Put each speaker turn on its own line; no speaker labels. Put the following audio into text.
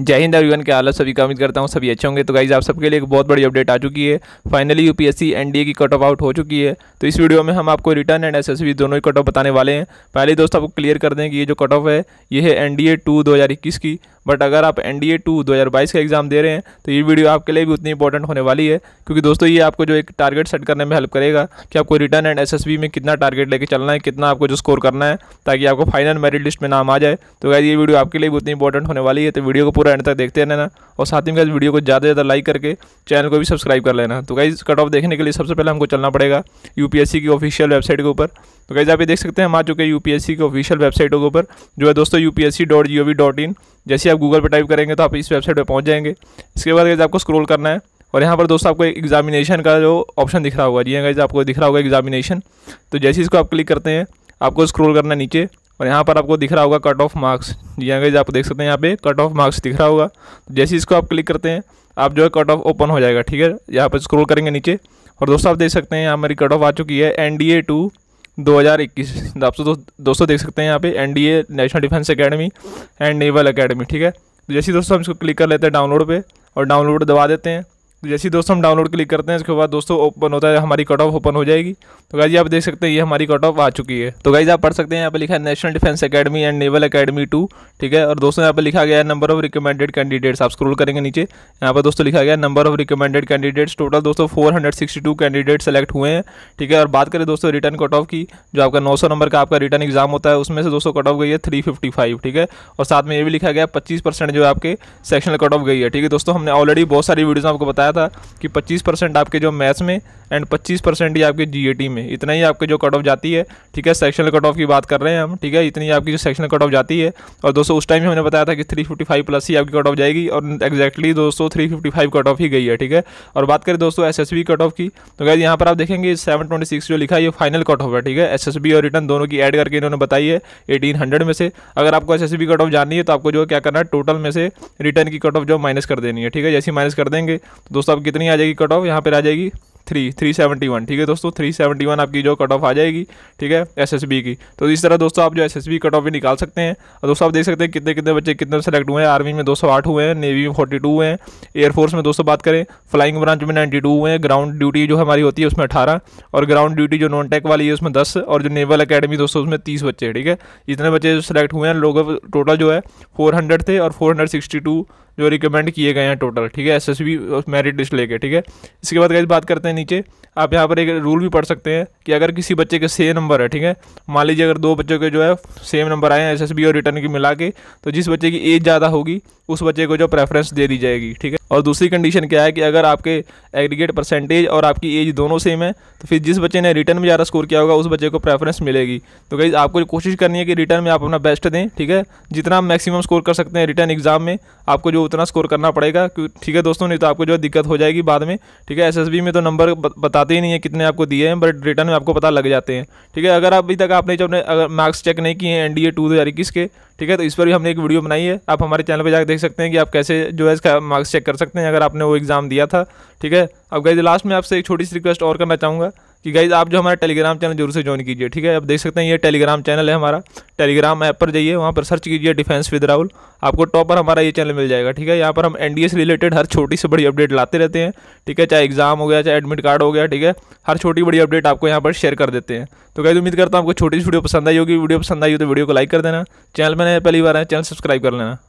जय हिंद अभिवन के हालत सभी का उम्मीद करता हूँ सभी अच्छे होंगे तो गाइज आप सबके लिए एक बहुत बड़ी अपडेट आ चुकी है फाइनली यूपीएससी एनडीए की कट ऑफ आउट हो चुकी है तो इस वीडियो में हम आपको रिटर्न एंड एसएसबी दोनों ही कट ऑफ बताने वाले हैं पहले दोस्तों आपको क्लियर कर दें कि ये जो कट ऑफ है ये है एन टू 2021 की बट अगर आप एन डी ए टू दो हज़ार बाईस का एग्ज़ाम दे रहे हैं तो ये वीडियो आपके लिए भी उतनी इंपॉर्टेंट होने वाली है क्योंकि दोस्तों ये आपको जो एक टारगेट सेट करने में हेल्प करेगा कि आपको written and S S B में कितना टारगेट लेके चलना है कितना आपको जो स्कोर करना है ताकि आपको फाइनल मेरिट लिस्ट में नाम आ जाए तो गाइज ये वीडियो आपके लिए भी उतनी इंपॉर्टेंट होने वाली है तो वीडियो को पूरा एंड तक देखते रहना और साथ ही में वीडियो को ज़्यादा से ज़्यादा लाइक करके चैनल को भी सब्सक्राइब कर लेना तो गाइज कट ऑफ देखने के लिए सबसे पहले हमको चलना पड़ेगा यू की ऑफिशियल वेबसाइट के ऊपर तो कैसे आप ये देख सकते हैं हम आ चुके हैं यूपीएससी के ऑफिशियल वेबसाइटों के ऊपर जो है दोस्तों U P S C dot G O V dot in जैसे आप गूगल पर टाइप करेंगे तो आप इस वेबसाइट पर पहुँच जाएंगे इसके बाद कैसे आपको स्क्रोल करना है और यहाँ पर दोस्तों आपको एग्जामिनेशन का जो ऑप्शन दिख रहा होगा जी कैसे हाँ आपको दिख रहा होगा एग्जामिनेशन तो जैसे इसको आप क्लिक करते हैं आपको स्क्रोल करना है नीचे और यहाँ पर आपको दिख रहा होगा कट ऑफ मार्क्स जी हाँ गाइज आप देख सकते हैं यहाँ पे कट ऑफ मार्क्स दिख रहा होगा तो जैसे इसको आप क्लिक करते हैं आप जो है कट ऑफ ओपन हो जाएगा ठीक है यहाँ पर स्क्रोल करेंगे नीचे और दोस्तों आप देख सकते हैं यहाँ मेरी कट ऑफ आ चुकी है एन डी ए टू 2021 आप दो, दोस्तों देख सकते हैं यहाँ पे a national defence academy and naval academy ठीक है तो जैसे दोस्तों हम इसको क्लिक कर लेते हैं डाउनलोड पे और डाउनलोड दबा देते हैं तो जैसे दोस्तों हम डाउनलोड क्लिक करते हैं इसके बाद दोस्तों ओपन होता है हमारी कट ऑफ ओपन हो जाएगी तो गाइज आप देख सकते हैं ये हमारी कट ऑफ आ चुकी है तो गाइज आप पढ़ सकते हैं यहाँ पर लिखा है national defence academy and naval academy two ठीक है और दोस्तों यहाँ पर लिखा गया है नंबर ऑफ रिकमेंडेड कैंडिडेट्स आप स्क्रोल करेंगे नीचे यहाँ पर दोस्तों लिखा गया number of recommended candidates total दोस्तों फोर कैंडिडेट सेलेक्ट हुए हैं ठीक है और बात करें दोस्तों रिटर्न कट ऑफ की जो आपका नौ नंबर का आपका रिटर्न एग्जाम होता है उसमें से दोस्तों कट ऑफ गई है थ्री ठीक है और साथ में ये भी लिखा गया पच्चीस जो आपके सेक्शनल कट ऑफ गई है ठीक है दोस्तों हमने ऑलरेडी बहुत सारी वीडियोज आपको बताया था कि 25 परसेंट आपके जो मैथ्स में एंड 25 परसेंट ही आपके जीएटी में इतना ही आपके जो कट ऑफ जाती है ठीक है सेक्शनल कट ऑफ की बात कर रहे हैं हम ठीक है इतनी आपकी जो सेक्शनल कट ऑफ जाती है और दोस्तों उस टाइम हमने बताया था कि थ्री प्लस ही आपकी कट ऑफ जाएगी और एक्जैक्टली दोस्तों थ्री कट ऑफ ही गई है ठीक है और बात करें दोस्तों एस कट ऑफ की तो गैर यहाँ पर आप देखेंगे सेवन जो लिखा है ये फाइनल कट ऑफ है ठीक है एस और रिटर्न दोनों की एड करके इन्होंने बताई है एटीन में से अगर आपको एस एस कट ऑफ जाननी है तो आपको जो क्या करना है टोटल में से रिटर्न की कट ऑफ जो माइनस कर देनी है ठीक है जैसे माइनस कर देंगे तो दोस्तों कितनी आ जाएगी कट ऑफ यहाँ पर आ जाएगी थ्री थ्री सेवेंटी वन ठीक है दोस्तों थ्री सेवेंटी वन आपकी जो कट ऑफ आ जाएगी ठीक है एस एस बी की तो इस तरह दोस्तों आप जो S S B cut off भी निकाल सकते हैं और दोस्तों आप देख सकते हैं कितने कितने बच्चे कितने सेलेक्ट हुए हैं आर्मी में दो सौ आठ हुए हैं नेवी में फोर्टी टू हुए हैं एयरफोर्स में दोस्तों बात करें फ्लाइंग ब्रांच में नाइन्टी टू हुए हैं ग्राउंड ड्यूटी जो हमारी होती है उसमें अठारह और ग्राउंड ड्यूटी जो नॉन टेक वाली है उसमें दस और जो नेवल अकेडमी दोस्तों उसमें तीस बच्चे ठीक है इतने बच्चे सेलेक्ट हुए हैं लोग टोटल जो है फोर हंड्रेड थे और फोर हंड्रेड सिक्सटी टू जो रिकमेंड किए गए हैं टोटल ठीक है S S B merit list लेके ठीक है इसके बाद बात करते हैं नीचे आप यहाँ पर एक रूल भी पढ़ सकते हैं कि अगर किसी बच्चे के सेम नंबर है ठीक है मान लीजिए अगर दो बच्चों के जो है सेम नंबर आए हैं एस और रिटर्न की मिला के तो जिस बच्चे की एज ज़्यादा होगी उस बच्चे को जो प्रेफरेंस दे दी जाएगी ठीक है और दूसरी कंडीशन क्या है कि अगर आपके एग्रीगेट परसेंटेज और आपकी एज दोनों सेम है तो फिर जिस बच्चे ने रिटर्न में ज़्यादा स्कोर किया होगा उस बच्चे को प्रेफरेंस मिलेगी तो कहीं आपको कोशिश करनी है कि रिटर्न में आप अपना बेस्ट दें ठीक है जितना आप मैक्सिमम स्कोर कर सकते हैं रिटर्न एग्जाम में आपको जो उतना स्कोर करना पड़ेगा ठीक है दोस्तों नहीं तो आपको जो दिक्कत हो जाएगी बाद में ठीक है एस में तो नंबर नंबर बताते ही नहीं है कितने आपको दिए हैं बट रिटर्न में आपको पता लग जाते हैं ठीक है अगर अभी तक आपने जो अपने अगर मार्क्स चेक नहीं किए हैं एन डी ए टू हज़ार इक्कीस के ठीक है तो इस पर भी हमने एक वीडियो बनाई है आप हमारे चैनल पर जाकर देख सकते हैं कि आप कैसे जो है इसका मार्क्स चेक कर सकते हैं अगर आपने वो एग्ज़ाम दिया था ठीक है अब गई लास्ट में आपसे एक छोटी सी रिक्वेस्ट और करना चाहूँगा कि गाइज आप जो हमारा टेलीग्राम चैनल जरूर से ज्वाइन कीजिए ठीक है आप देख सकते हैं ये टेलीग्राम चैनल है हमारा टेलीग्राम ऐप पर जाइए वहाँ पर सर्च कीजिए डिफेंस विद राहुल आपको टॉप पर हमारा ये चैनल मिल जाएगा ठीक है यहाँ पर हम एनडीए से रिलेटेड हर छोटी से बड़ी अपडेट लाते रहते हैं ठीक है चाहे एग्जाम हो गया चाहे एडमिट कार्ड हो गया ठीक है हर छोटी बड़ी अपडेट आपको यहाँ पर शेयर कर देते हैं तो गाइज उम्मीद करता हूँ आपको छोटी सी वीडियो पसंद आई होगी वीडियो पसंद आई हो तो वीडियो को लाइक कर देना चैनल में पहली बार है चैनल सब्सक्राइब कर लेना